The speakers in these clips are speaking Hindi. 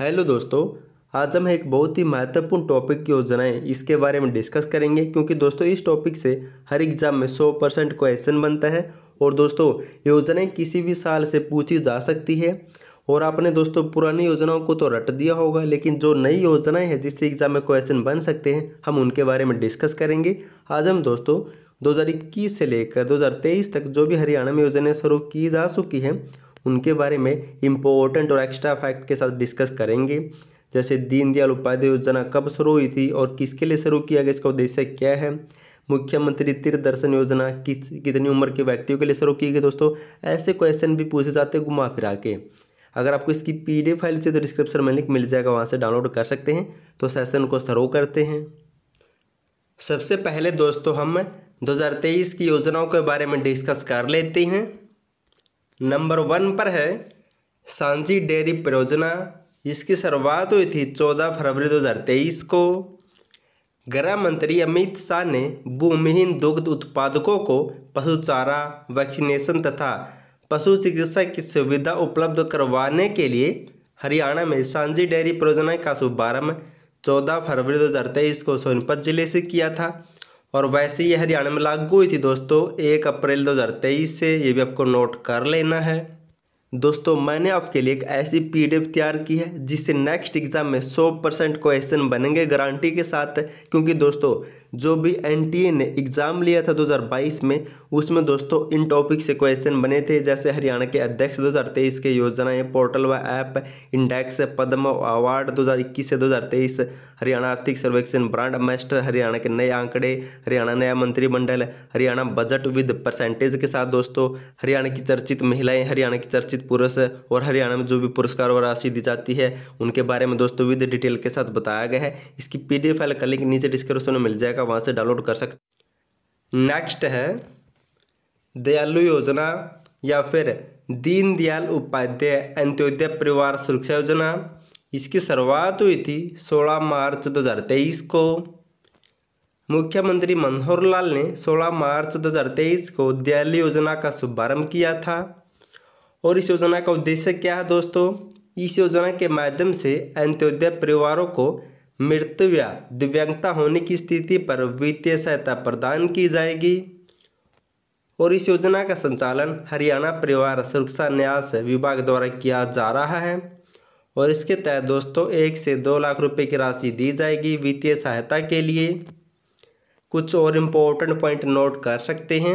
हेलो दोस्तों आज हम एक बहुत ही महत्वपूर्ण टॉपिक की योजनाएं इसके बारे में डिस्कस करेंगे क्योंकि दोस्तों इस टॉपिक से हर एग्ज़ाम में 100 परसेंट क्वेश्चन बनता है और दोस्तों योजनाएं किसी भी साल से पूछी जा सकती है और आपने दोस्तों पुरानी योजनाओं को तो रट दिया होगा लेकिन जो नई योजनाएँ हैं जिससे एग्ज़ाम में क्वेश्चन बन सकते हैं हम उनके बारे में डिस्कस करेंगे आज हम दोस्तों दो से लेकर दो तक जो भी हरियाणा में योजनाएँ शुरू की जा चुकी हैं उनके बारे में इम्पोर्टेंट और एक्स्ट्रा फैक्ट के साथ डिस्कस करेंगे जैसे दीनदयाल उपाध्याय योजना कब शुरू हुई थी और किसके लिए शुरू किया गया इसका उद्देश्य क्या है मुख्यमंत्री तीर्थ दर्शन योजना किस कितनी उम्र के व्यक्तियों के लिए शुरू की गई दोस्तों ऐसे क्वेश्चन भी पूछे जाते हैं घुमा फिरा के अगर आपको इसकी पी फाइल चाहिए तो डिस्क्रिप्शन में लिंक मिल जाएगा वहाँ से डाउनलोड कर सकते हैं तो सेशन को थ्रो करते हैं सबसे पहले दोस्तों हम 2023 की योजनाओं के बारे में डिस्कस कर लेते हैं नंबर वन पर है सांची डेयरी परियोजना जिसकी शुरुआत हुई थी 14 फरवरी 2023 को गृह मंत्री अमित शाह ने भूमिहीन दुग्ध उत्पादकों को पशु चारा वैक्सीनेशन तथा पशु चिकित्सा की सुविधा उपलब्ध करवाने के लिए हरियाणा में सांझी डेयरी परियोजना का शुभारंभ 14 फरवरी 2023 को सोनीपत जिले से किया था और वैसे ही हरियाणा में लागू हुई थी दोस्तों एक अप्रैल 2023 से ये भी आपको नोट कर लेना है दोस्तों मैंने आपके लिए एक ऐसी पीडीएफ तैयार की है जिससे नेक्स्ट एग्ज़ाम में 100 परसेंट क्वेश्चन बनेंगे गारंटी के साथ क्योंकि दोस्तों जो भी एन ने एग्ज़ाम लिया था 2022 में उसमें दोस्तों इन टॉपिक से क्वेश्चन बने थे जैसे हरियाणा के अध्यक्ष 2023 के योजनाएं पोर्टल व ऐप इंडेक्स पद्म अवार्ड 2021 से 2023 हरियाणा आर्थिक सर्वेक्षण ब्रांड मास्टर हरियाणा के नए आंकड़े हरियाणा नया मंत्रिमंडल हरियाणा बजट विद परसेंटेज के साथ दोस्तों हरियाणा की चर्चित महिलाएँ हरियाणा की चर्चित पुरुष और हरियाणा में जो भी पुरस्कार और राशि दी जाती है उनके बारे में दोस्तों विद डिटेल के साथ बताया गया है इसकी पी डी फाइल का लिंक नीचे डिस्क्रिप्शन में मिल जाएगा का वहाँ से डाउनलोड कर सकते नेक्स्ट है दयालु योजना या फिर दीनदयाल उपाध्याय अंत्योदय परिवार सुरक्षा योजना इसकी शुरुआत हुई थी 16 मार्च 2023 को मुख्यमंत्री मनोहर लाल ने 16 मार्च 2023 को दयालु योजना का शुभारंभ किया था और इस योजना का उद्देश्य क्या है दोस्तों इस योजना के माध्यम से अंत्योदय परिवारों को मृत्यु या दिव्यांगता होने की स्थिति पर वित्तीय सहायता प्रदान की जाएगी और इस योजना का संचालन हरियाणा परिवार सुरक्षा न्यास विभाग द्वारा किया जा रहा है और इसके तहत दोस्तों एक से दो लाख रुपए की राशि दी जाएगी वित्तीय सहायता के लिए कुछ और इम्पोर्टेंट पॉइंट नोट कर सकते हैं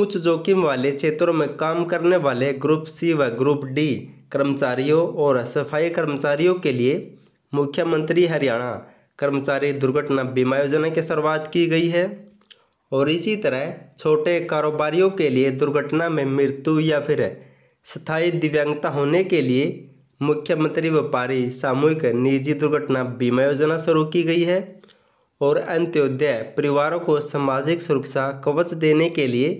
ऊंच जोखिम वाले क्षेत्रों में काम करने वाले ग्रुप सी व ग्रुप डी कर्मचारियों और सफाई कर्मचारियों के लिए मुख्यमंत्री हरियाणा कर्मचारी दुर्घटना बीमा योजना की शुरुआत की गई है और इसी तरह छोटे कारोबारियों के लिए दुर्घटना में मृत्यु या फिर स्थायी दिव्यांगता होने के लिए मुख्यमंत्री व्यापारी सामूहिक निजी दुर्घटना बीमा योजना शुरू की गई है और अंत्योदय परिवारों को सामाजिक सुरक्षा कवच देने के लिए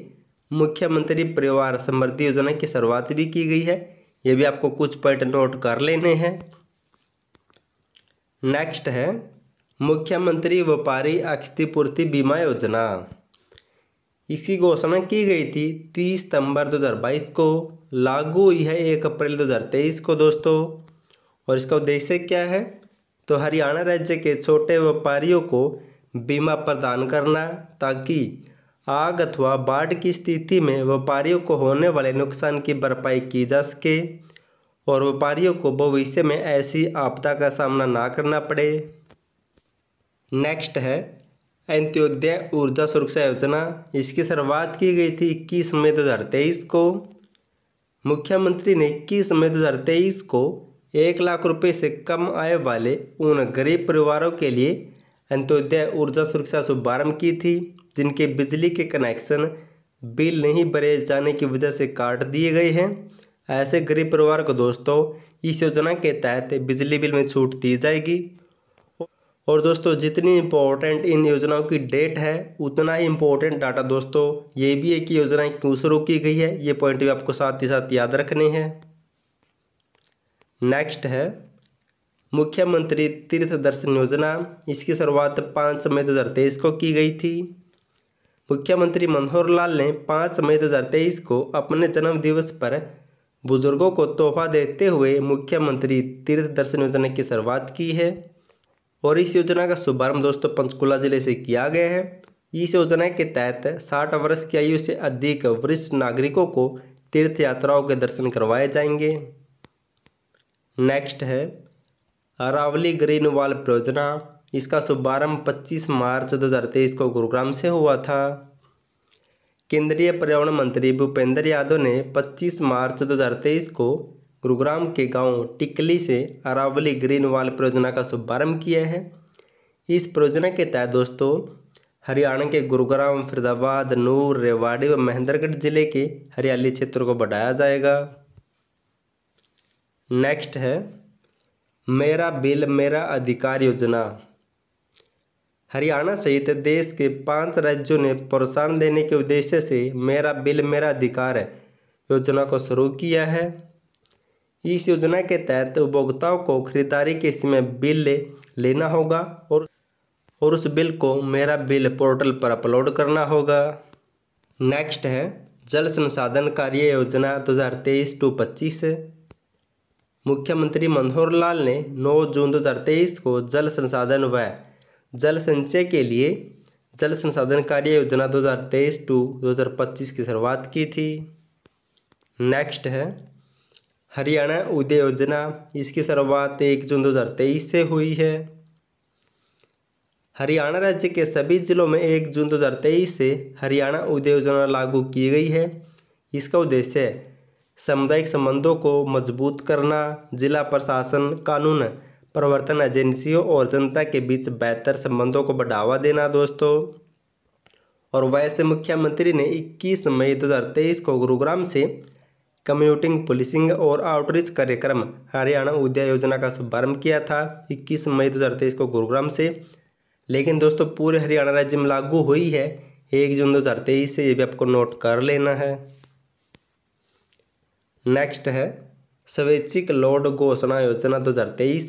मुख्यमंत्री परिवार समृद्धि योजना की शुरुआत भी की गई है ये भी आपको कुछ पॉइंट नोट कर लेने हैं नेक्स्ट है मुख्यमंत्री व्यापारी अक्षतिपूर्ति बीमा योजना इसकी घोषणा की गई थी 30 सितंबर 2022 को लागू हुई है एक अप्रैल 2023 को दोस्तों और इसका उद्देश्य क्या है तो हरियाणा राज्य के छोटे व्यापारियों को बीमा प्रदान करना ताकि आग अथवा बाढ़ की स्थिति में व्यापारियों को होने वाले नुकसान की भरपाई की जा सके और व्यापारियों को भविष्य में ऐसी आपदा का सामना ना करना पड़े नेक्स्ट है अंत्योदय ऊर्जा सुरक्षा योजना इसकी शुरुआत की गई थी इक्कीस मई दो हज़ार तेईस को मुख्यमंत्री ने इक्कीस मई दो हज़ार तेईस को एक लाख रुपए से कम आय वाले उन गरीब परिवारों के लिए अंत्योदय ऊर्जा सुरक्षा शुभारम्भ की थी जिनके बिजली के कनेक्शन बिल नहीं भरे जाने की वजह से काट दिए गए हैं ऐसे गरीब परिवार को दोस्तों इस योजना के तहत बिजली बिल में छूट दी जाएगी और दोस्तों जितनी इम्पोर्टेंट इन योजनाओं की डेट है उतना ही इम्पोर्टेंट डाटा दोस्तों ये भी है कि क्यों शुरू की गई है ये पॉइंट भी आपको साथ ही साथ याद रखने हैं नेक्स्ट है मुख्यमंत्री तीर्थ दर्शन योजना इसकी शुरुआत पाँच मई दो हज़ार तेईस को की गई थी मुख्यमंत्री मनोहर लाल ने पाँच मई दो हज़ार तेईस को अपने जन्मदिवस पर बुजुर्गों को तोहफा देते हुए मुख्यमंत्री तीर्थ दर्शन योजना की शुरुआत की है और इस योजना का शुभारंभ दोस्तों पंचकुला जिले से किया गया है इस योजना के तहत साठ वर्ष की आयु से अधिक वरिष्ठ नागरिकों को तीर्थ यात्राओं के दर्शन करवाए जाएंगे नेक्स्ट है अरावली ग्रीन वाल परियोजना इसका शुभारंभ 25 मार्च 2023 को गुरुग्राम से हुआ था केंद्रीय पर्यावरण मंत्री भूपेंद्र यादव ने 25 मार्च 2023 को गुरुग्राम के गांव टिकली से अरावली ग्रीन वाल परियोजना का शुभारंभ किया है इस परियोजना के तहत दोस्तों हरियाणा के गुरुग्राम फरीदाबाद नूर रेवाड़ी व महेंद्रगढ़ जिले के हरियाली क्षेत्र को बढ़ाया जाएगा नेक्स्ट है मेरा बिल मेरा अधिकार योजना हरियाणा सहित देश के पांच राज्यों ने प्रोत्साहन देने के उद्देश्य से मेरा बिल मेरा अधिकार है योजना को शुरू किया है इस योजना के तहत उपभोक्ताओं को खरीदारी के समय बिल ले, लेना होगा और और उस बिल को मेरा बिल पोर्टल पर अपलोड करना होगा नेक्स्ट है जल संसाधन कार्य योजना 2023 टू पच्चीस मुख्यमंत्री मनोहर लाल ने 9 जून 2023 को जल संसाधन व जल संचय के लिए जल संसाधन कार्य योजना 2023 टू 2025 की शुरुआत की थी नेक्स्ट है हरियाणा उदय योजना इसकी शुरुआत एक जून 2023 से हुई है हरियाणा राज्य के सभी जिलों में एक जून 2023 से हरियाणा उदय योजना लागू की गई है इसका उद्देश्य सामुदायिक संबंधों को मजबूत करना जिला प्रशासन कानून प्रवर्तन एजेंसियों और जनता के बीच बेहतर संबंधों को बढ़ावा देना दोस्तों और वैसे मुख्यमंत्री ने 21 मई 2023 को गुरुग्राम से कम्यूटिंग पुलिसिंग और आउटरीच कार्यक्रम हरियाणा उद्या योजना का शुभारंभ किया था 21 मई 2023 को गुरुग्राम से लेकिन दोस्तों पूरे हरियाणा राज्य में लागू हुई है एक जून 2023 से ये भी आपको नोट कर लेना है नेक्स्ट है स्वैच्छिक लोड घोषणा योजना 2023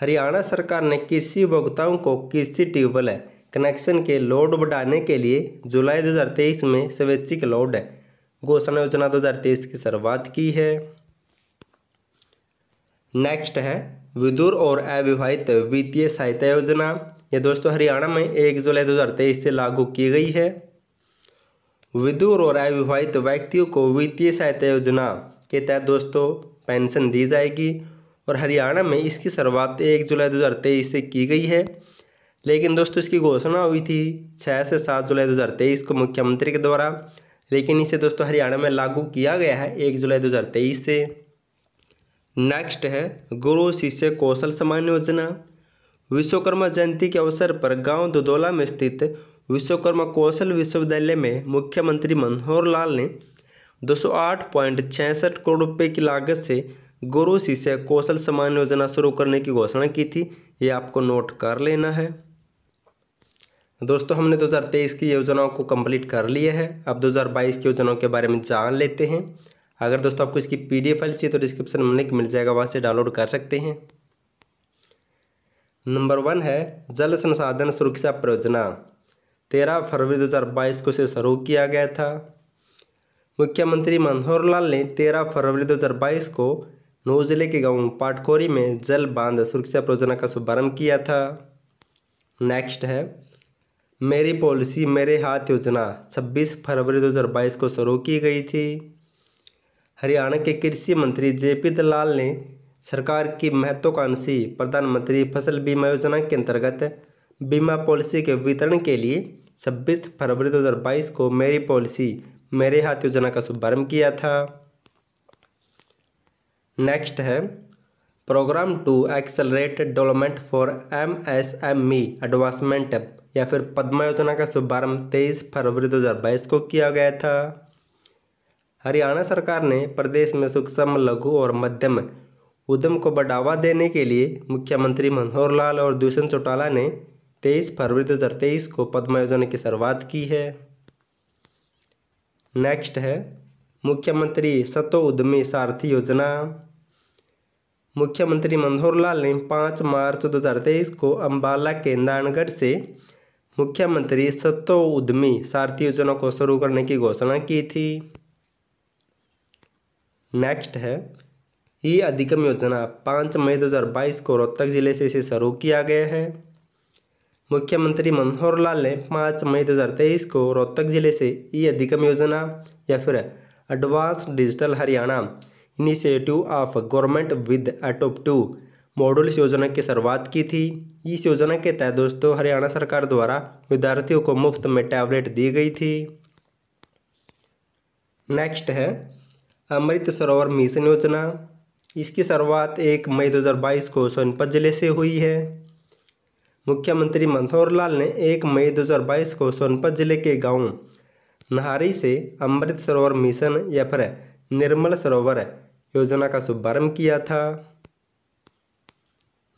हरियाणा सरकार ने कृषि उपभोक्ताओं को कृषि ट्यूबवेल कनेक्शन के लोड बढ़ाने के लिए जुलाई 2023 में स्वैच्छिक लोड घोषणा योजना 2023 की शुरुआत की है नेक्स्ट है विदुर और अविवाहित वित्तीय सहायता योजना ये दोस्तों हरियाणा में एक जुलाई 2023 से लागू की गई है विदुर और अविवाहित व्यक्तियों को वित्तीय सहायता योजना के तहत दोस्तों पेंशन दी जाएगी और हरियाणा में इसकी शुरुआत एक जुलाई दो हज़ार तेईस से की गई है लेकिन दोस्तों इसकी घोषणा हुई थी छः से सात जुलाई दो हज़ार तेईस को मुख्यमंत्री के द्वारा लेकिन इसे दोस्तों हरियाणा में लागू किया गया है एक जुलाई दो हज़ार तेईस से नेक्स्ट है गुरु शिष्य कौशल सम्मान योजना विश्वकर्मा जयंती के अवसर पर गांव दुदौला में स्थित विश्वकर्मा कौशल विश्वविद्यालय में मुख्यमंत्री मनोहर लाल ने दो सौ आठ पॉइंट छियासठ करोड़ रुपए की लागत से गुरु शिष्य कौशल सम्मान योजना शुरू करने की घोषणा की थी ये आपको नोट कर लेना है दोस्तों हमने 2023 की योजनाओं को कंप्लीट कर लिया है अब 2022 की योजनाओं के बारे में जान लेते हैं अगर दोस्तों आपको इसकी पीडीएफ फाइल चाहिए तो डिस्क्रिप्शन में लिंक मिल जाएगा वहाँ से डाउनलोड कर सकते हैं नंबर वन है जल संसाधन सुरक्षा परियोजना तेरह फरवरी 2022 को इसे शुरू किया गया था मुख्यमंत्री मनोहर लाल ने 13 फरवरी 2022 को नौ जिले के गांव पाटखोरी में जल बांध सुरक्षा योजना का शुभारंभ किया था नेक्स्ट है मेरी पॉलिसी मेरे हाथ योजना 26 फरवरी 2022 को शुरू की गई थी हरियाणा के कृषि मंत्री जेपी दलाल ने सरकार की महत्वाकांक्षी प्रधानमंत्री फसल बीमा योजना के अंतर्गत बीमा पॉलिसी के वितरण के लिए 26 फरवरी 2022 को मेरी पॉलिसी मेरे हाथ योजना का शुभारंभ किया था नेक्स्ट है program to accelerate development for M S M E advancement या फिर पद्मा योजना का शुभारंभ तेईस फरवरी 2022 को किया गया था हरियाणा सरकार ने प्रदेश में सूक्ष्म लघु और मध्यम उद्यम को बढ़ावा देने के लिए मुख्यमंत्री मनोहर लाल और दुष्यंत चौटाला ने तेईस फरवरी 2023 को पद्मा योजना की शुरुआत की है नेक्स्ट है मुख्यमंत्री सतो उद्यमी सारथी योजना मुख्यमंत्री मनोहर लाल ने पाँच मार्च दो हज़ार तेईस को अम्बाला के नानगढ़ से मुख्यमंत्री सतो उद्यमी सारथी योजना को शुरू करने की घोषणा की थी नेक्स्ट है ई अधिकम योजना पाँच मई 2022 को रोहतक ज़िले से इसे शुरू किया गया है मुख्यमंत्री मनोहर लाल ने पाँच मई 2023 को रोहतक जिले से ई अधिगम योजना या फिर advance digital Haryana initiative of government with atop to models योजना की शुरुआत की थी इस योजना के तहत दोस्तों हरियाणा सरकार द्वारा विद्यार्थियों को मुफ्त में टैबलेट दी गई थी नेक्स्ट है अमृत सरोवर मिशन योजना इसकी शुरुआत एक मई 2022 को सोनपत जिले से हुई है मुख्यमंत्री मनोहर लाल ने 1 मई 2022 को सोनपत जिले के गांव नहारी से अमृत सरोवर मिशन या फिर निर्मल सरोवर योजना का शुभारंभ किया था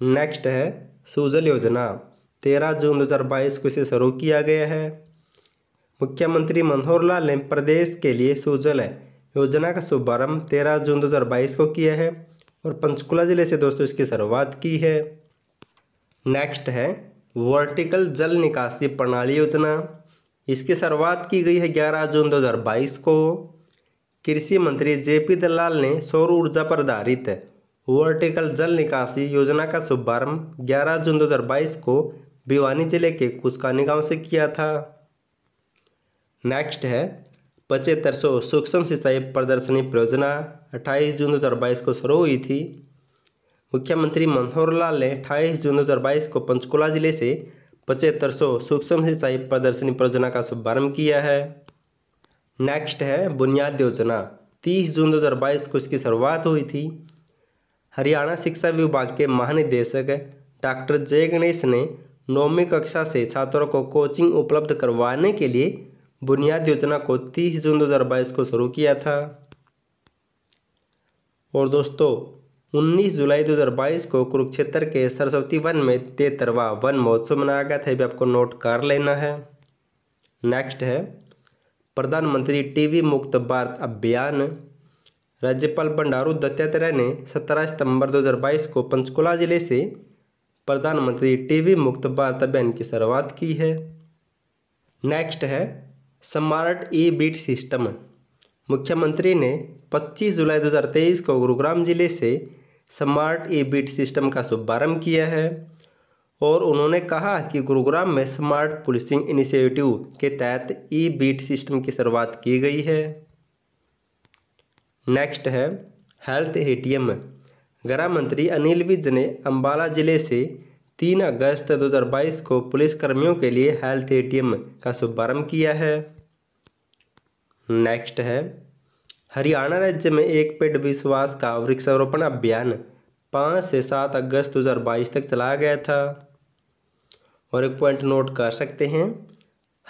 नेक्स्ट है सुजल योजना 13 जून 2022 को इसे शुरू किया गया है मुख्यमंत्री मनोहर लाल ने प्रदेश के लिए सुजल योजना का शुभारंभ 13 जून 2022 को किया है और पंचकुला जिले से दोस्तों इसकी शुरुआत की है नेक्स्ट है वर्टिकल जल निकासी प्रणाली योजना इसकी शुरुआत की गई है 11 जून 2022 को कृषि मंत्री जेपी दलाल ने सौर ऊर्जा पर आधारित वर्टिकल जल निकासी योजना का शुभारंभ 11 जून 2022 को भिवानी जिले के कुसकानी गांव से किया था नेक्स्ट है पचहत्तर सौ सूक्ष्म सिंचाई प्रदर्शनी परियोजना 28 जून 2022 को शुरू हुई थी मुख्यमंत्री मनोहर लाल ने अठाईस जून दो को पंचकुला जिले से पचहत्तर सौ सूक्ष्म सिंचाई प्रदर्शनी परियोजना का शुभारंभ किया है नेक्स्ट है बुनियाद योजना 30 जून 2022 को इसकी शुरुआत हुई थी हरियाणा शिक्षा विभाग के महानिदेशक डॉक्टर जय गणेश ने नौवीं कक्षा से छात्रों को कोचिंग उपलब्ध करवाने के लिए बुनियाद योजना को तीस जून बाईस को शुरू किया था और दोस्तों उन्नीस जुलाई 2022 को कुरुक्षेत्र के सरस्वती वन में तेतरवा वन महोत्सव मनाया गया था भी आपको नोट कर लेना है नेक्स्ट है प्रधानमंत्री टीवी मुक्त भारत अभियान राज्यपाल बंडारू दत्तात्रेय ने 17 सितंबर 2022 को पंचकुला जिले से प्रधानमंत्री टीवी मुक्त भारत अभियान की शुरुआत की है नेक्स्ट है स्मार्ट ई बीट सिस्टम मुख्यमंत्री ने 25 जुलाई 2023 को गुरुग्राम जिले से स्मार्ट ई बीट सिस्टम का शुभारम्भ किया है और उन्होंने कहा कि गुरुग्राम में स्मार्ट पुलिसिंग इनिशिएटिव के तहत ई बीट सिस्टम की शुरुआत की गई है नेक्स्ट है हेल्थ एटीएम गृह मंत्री अनिल विज ने अम्बाला जिले से 3 अगस्त 2022 को पुलिसकर्मियों के लिए हेल्थ एटीएम का शुभारंभ किया है नेक्स्ट है हरियाणा राज्य में एक पेड़ विश्वास का वृक्षारोपण अभियान पाँच से सात अगस्त 2022 तक चलाया गया था और एक पॉइंट नोट कर सकते हैं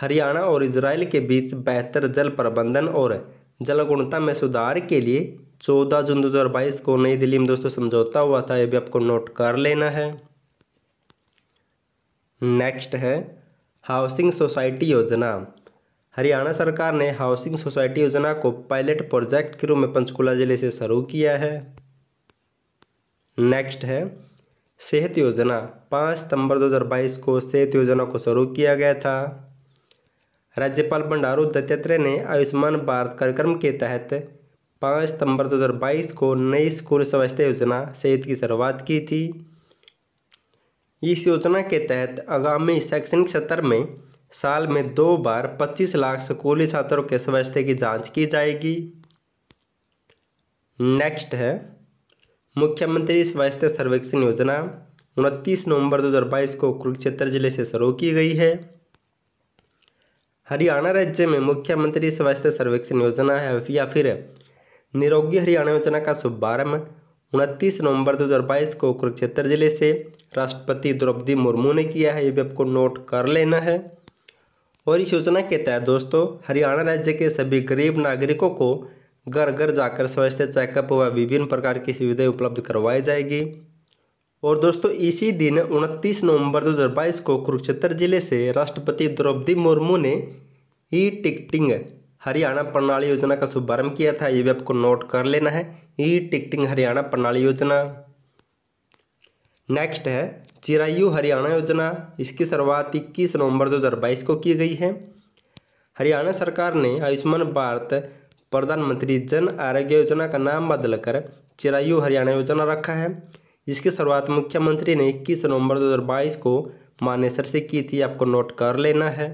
हरियाणा और इसराइल के बीच बेहतर जल प्रबंधन और जल गुणता में सुधार के लिए 14 जून 2022 को नई दिल्ली में दोस्तों समझौता हुआ था ये भी आपको नोट कर लेना है नेक्स्ट है हाउसिंग सोसाइटी योजना हरियाणा सरकार ने हाउसिंग सोसाइटी योजना को पायलट प्रोजेक्ट के रूप में पंचकुला जिले से शुरू किया है नेक्स्ट है सेहत योजना पाँच सितंबर 2022 को सेहत योजना को शुरू किया गया था राज्यपाल बंडारू दत्तात्रेय ने आयुष्मान भारत कार्यक्रम के तहत पाँच सितंबर 2022 को नई स्कूल स्वास्थ्य योजना सेहत की शुरुआत की थी इस योजना के तहत आगामी शैक्षणिक सत्र में साल में दो बार 25 लाख स्कूली छात्रों के स्वास्थ्य की जांच की जाएगी नेक्स्ट है मुख्यमंत्री स्वास्थ्य सर्वेक्षण योजना उनतीस नवंबर 2022 को कुरुक्षेत्र जिले से शुरू की गई है हरियाणा राज्य में मुख्यमंत्री स्वास्थ्य सर्वेक्षण योजना है या फिर निरोगी हरियाणा योजना का शुभारंभ उनतीस नवंबर 2022 को कुरुक्षेत्र जिले से राष्ट्रपति द्रौपदी मुर्मू ने किया है ये भी आपको नोट कर लेना है और इस योजना के तहत दोस्तों हरियाणा राज्य के सभी गरीब नागरिकों को घर घर जाकर स्वास्थ्य चेकअप व विभिन्न प्रकार की सुविधाएं उपलब्ध करवाई जाएगी और दोस्तों इसी दिन 29 नवंबर 2022 को कुरुक्षेत्र जिले से राष्ट्रपति द्रौपदी मुर्मू ने ई टिकटिंग हरियाणा प्रणाली योजना का शुभारंभ किया था ये भी आपको नोट कर लेना है ई टिकटिंग हरियाणा प्रणाली योजना नेक्स्ट है चिरायु हरियाणा योजना इसकी शुरुआत इक्कीस नवंबर 2022 को की गई है हरियाणा सरकार ने आयुष्मान भारत प्रधानमंत्री जन आरोग्य योजना का नाम बदलकर चिरायु हरियाणा योजना रखा है इसकी शुरुआत मुख्यमंत्री ने इक्कीस नवंबर 2022 को मानेसर से की थी आपको नोट कर लेना है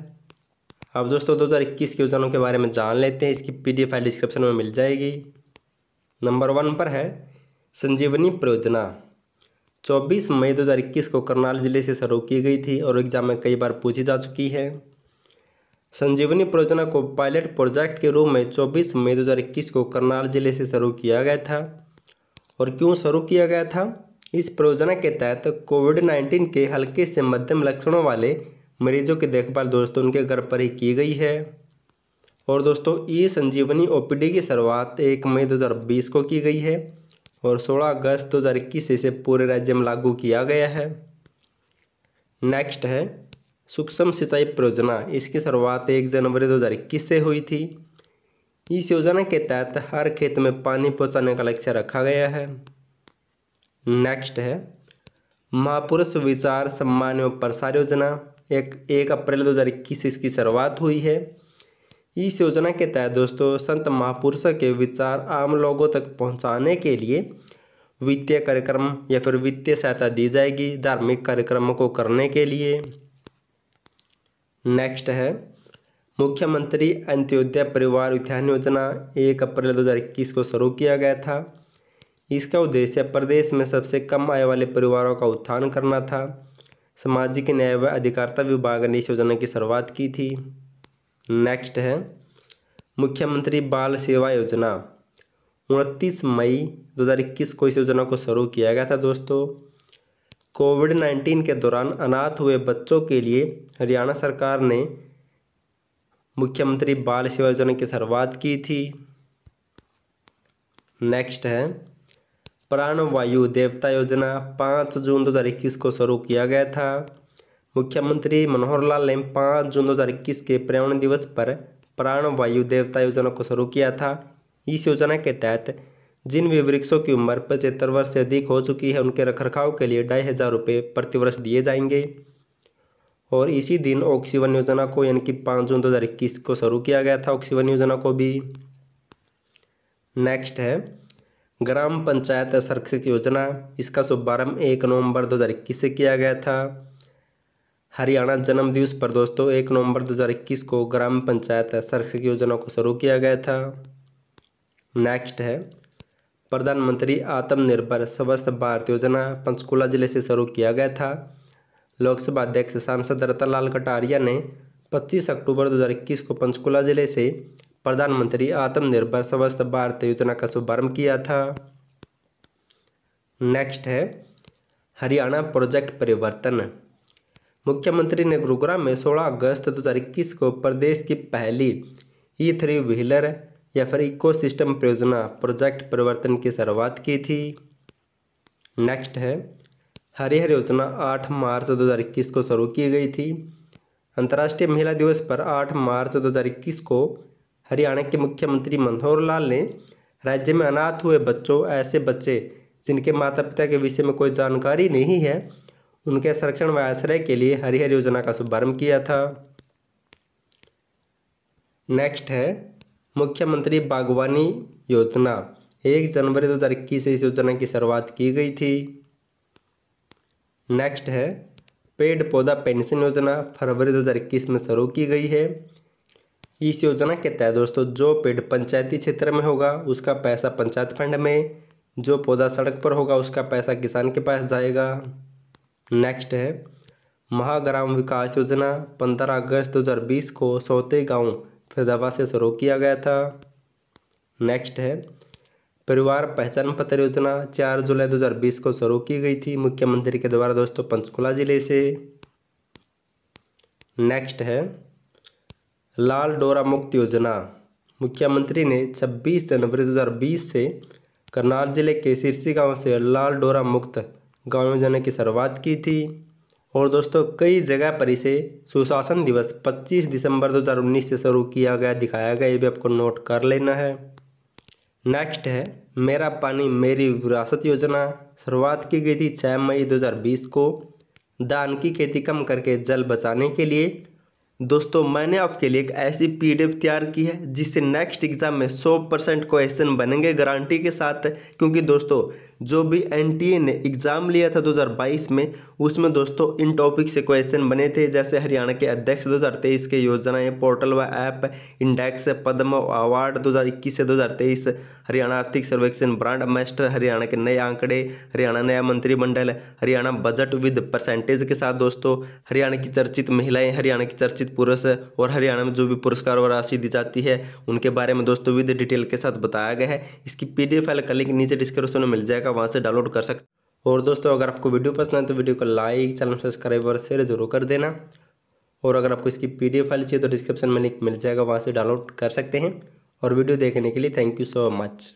अब दोस्तों 2021 की योजनाओं के बारे में जान लेते हैं इसकी पी डी फाइल डिस्क्रिप्शन में मिल जाएगी नंबर वन पर है संजीवनी परियोजना 24 मई 2021 को करनाल जिले से शुरू की गई थी और एग्जाम में कई बार पूछी जा चुकी है संजीवनी परियोजना को पायलट प्रोजेक्ट के रूप में 24 मई 2021 को करनाल जिले से शुरू किया गया था और क्यों शुरू किया गया था इस परियोजना के तहत कोविड 19 के हल्के से मध्यम लक्षणों वाले मरीजों की देखभाल दोस्तों उनके घर पर ही की गई है और दोस्तों ई संजीवनी ओ की शुरुआत एक मई दो को की गई है और 16 अगस्त दो हज़ार इक्कीस से इसे पूरे राज्य में लागू किया गया है नेक्स्ट है सूक्ष्म सिंचाई परियोजना इसकी शुरुआत एक जनवरी 2021 से हुई थी इस योजना के तहत हर खेत में पानी पहुंचाने का लक्ष्य रखा गया है नेक्स्ट है महापुरुष विचार सम्मान एवं प्रसार योजना एक एक अप्रैल 2021 से इसकी शुरुआत हुई है इस योजना के तहत दोस्तों संत महापुरुषों के विचार आम लोगों तक पहुंचाने के लिए वित्तीय कार्यक्रम या फिर वित्तीय सहायता दी जाएगी धार्मिक कार्यक्रमों को करने के लिए नेक्स्ट है मुख्यमंत्री अंत्योदय परिवार उत्थान योजना एक अप्रैल 2021 को शुरू किया गया था इसका उद्देश्य प्रदेश में सबसे कम आय वाले परिवारों का उत्थान करना था सामाजिक न्याय व अधिकारिता विभाग ने इस योजना की शुरुआत की थी नेक्स्ट है मुख्यमंत्री बाल सेवा योजना उनतीस मई 2021 को इस योजना को शुरू किया गया था दोस्तों कोविड 19 के दौरान अनाथ हुए बच्चों के लिए हरियाणा सरकार ने मुख्यमंत्री बाल सेवा योजना की शुरुआत की थी नेक्स्ट है प्राणवायु देवता योजना पाँच जून 2021 को शुरू किया गया था मुख्यमंत्री मनोहर लाल ने पाँच जून 2021 के पर्यावरण दिवस पर प्राण वायु देवता योजना को शुरू किया था इस योजना के तहत जिन भी वृक्षों की उम्र पचहत्तर वर्ष से अधिक हो चुकी है उनके रखरखाव के लिए ढाई हज़ार रुपये प्रतिवर्ष दिए जाएंगे और इसी दिन ऑक्सीवन योजना को यानी कि पाँच जून इक्कीस को शुरू किया गया था ऑक्सीवन योजना को भी नेक्स्ट है ग्राम पंचायत असरक्षक योजना इसका शुभारम्भ एक नवंबर इक्कीस से किया गया था हरियाणा जन्म दिवस पर दोस्तों एक नवंबर 2021 को ग्राम पंचायत संरक्षक योजना को शुरू किया गया था नेक्स्ट है प्रधानमंत्री आत्मनिर्भर स्वस्थ भारत योजना पंचकूला जिले से शुरू किया गया था लोकसभा अध्यक्ष सांसद रतनलाल कटारिया ने 25 अक्टूबर 2021 को पंचकूला जिले से प्रधानमंत्री आत्मनिर्भर स्वस्थ भारत योजना का शुभारंभ किया था नेक्स्ट है हरियाणा प्रोजेक्ट परिवर्तन मुख्यमंत्री ने गुरुग्राम में 16 अगस्त दो हज़ार इक्कीस को प्रदेश की पहली ई थ्री व्हीलर या फिर इको सिस्टम परियोजना प्रोजेक्ट परिवर्तन की शुरुआत की थी नेक्स्ट है हरिहर योजना 8 मार्च 2021 को शुरू की गई थी अंतर्राष्ट्रीय महिला दिवस पर 8 मार्च 2021 को हरियाणा के मुख्यमंत्री मनोहर लाल ने राज्य में अनाथ हुए बच्चों ऐसे बच्चे जिनके माता पिता के विषय में कोई जानकारी नहीं है उनके संरक्षण व आश्रय के लिए हरिहर योजना का शुभारंभ किया था नेक्स्ट है मुख्यमंत्री बागवानी योजना एक जनवरी दो हज़ार इक्कीस से इस योजना की शुरुआत की गई थी नेक्स्ट है पेड़ पौधा पेंशन योजना फरवरी दो हज़ार इक्कीस में शुरू की गई है इस योजना के तहत दोस्तों जो पेड़ पंचायती क्षेत्र में होगा उसका पैसा पंचायत फंड में जो पौधा सड़क पर होगा उसका पैसा किसान के पास जाएगा नेक्स्ट है महाग्राम विकास योजना पंद्रह अगस्त 2020 को सौते गांव फिरदाबाद से शुरू किया गया था नेक्स्ट है परिवार पहचान पत्र योजना चार जुलाई 2020 को शुरू की गई थी मुख्यमंत्री के द्वारा दोस्तों पंचकुला जिले से नेक्स्ट है लाल डोरा मुक्त योजना मुख्यमंत्री ने 26 जनवरी 2020 से करनाल जिले के सिरसी गांव से लाल डोरा मुक्त गाँव में जाने की शुरुआत की थी और दोस्तों कई जगह पर इसे सुशासन दिवस 25 दिसंबर 2019 से शुरू किया गया दिखाया गया ये भी आपको नोट कर लेना है नेक्स्ट है मेरा पानी मेरी विरासत योजना शुरुआत की गई थी छः मई 2020 को धान की खेती कम करके जल बचाने के लिए दोस्तों मैंने आपके लिए एक ऐसी पीडीएफ तैयार की है जिससे नेक्स्ट एग्ज़ाम में 100 परसेंट क्वेश्चन बनेंगे गारंटी के साथ क्योंकि दोस्तों जो भी एन ने एग्ज़ाम लिया था 2022 में उसमें दोस्तों इन टॉपिक से क्वेश्चन बने थे जैसे हरियाणा के अध्यक्ष 2023 के योजनाएं पोर्टल व ऐप इंडेक्स पद्म अवार्ड 2021 से 2023 हरियाणा आर्थिक सर्वेक्षण ब्रांड मास्टर हरियाणा के नए आंकड़े हरियाणा नया मंत्रिमंडल हरियाणा बजट विद परसेंटेज के साथ दोस्तों हरियाणा की चर्चित महिलाएँ हरियाणा की चर्चित पुरुष और हरियाणा में जो भी पुरस्कार और राशि दी जाती है उनके बारे में दोस्तों विद डिटेल के साथ बताया गया है इसकी पी डी का लिंक नीचे डिस्क्रिप्शन में मिल जाएगा का वहाँ से डाउनलोड कर सकते और दोस्तों अगर आपको वीडियो पसंद आए तो वीडियो को लाइक चैनल सब्सक्राइब और शेयर जरूर कर देना और अगर आपको इसकी पीडीएफ फाइल चाहिए तो डिस्क्रिप्शन में लिंक मिल जाएगा वहाँ से डाउनलोड कर सकते हैं और वीडियो देखने के लिए थैंक यू सो मच